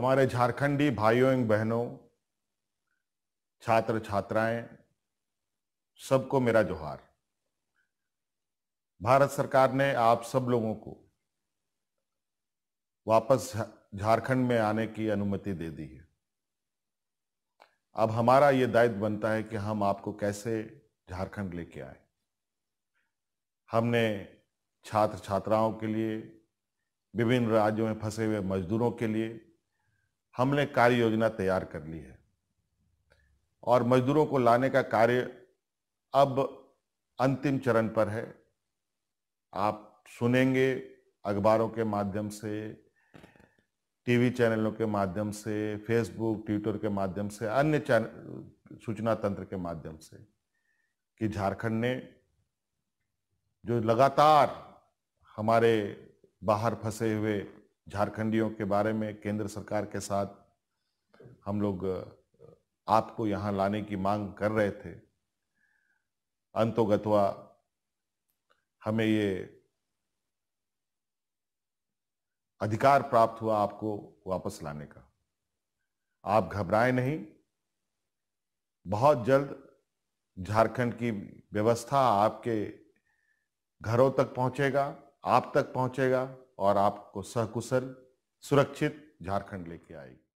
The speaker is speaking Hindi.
हमारे झारखंडी भाइयों एवं बहनों छात्र छात्राएं सबको मेरा जोहार भारत सरकार ने आप सब लोगों को वापस झारखंड में आने की अनुमति दे दी है अब हमारा ये दायित्व बनता है कि हम आपको कैसे झारखंड लेके आए हमने छात्र छात्राओं के लिए विभिन्न राज्यों में फंसे हुए मजदूरों के लिए हमने कार्य योजना तैयार कर ली है और मजदूरों को लाने का कार्य अब अंतिम चरण पर है आप सुनेंगे अखबारों के माध्यम से टीवी चैनलों के माध्यम से फेसबुक ट्विटर के माध्यम से अन्य चैनल सूचना तंत्र के माध्यम से कि झारखंड ने जो लगातार हमारे बाहर फंसे हुए झारखंडियों के बारे में केंद्र सरकार के साथ हम लोग आपको यहाँ लाने की मांग कर रहे थे अंतोगतवा हमें ये अधिकार प्राप्त हुआ आपको वापस लाने का आप घबराए नहीं बहुत जल्द झारखंड की व्यवस्था आपके घरों तक पहुंचेगा आप तक पहुंचेगा और आपको सहकुशल सुरक्षित झारखंड लेके आएगी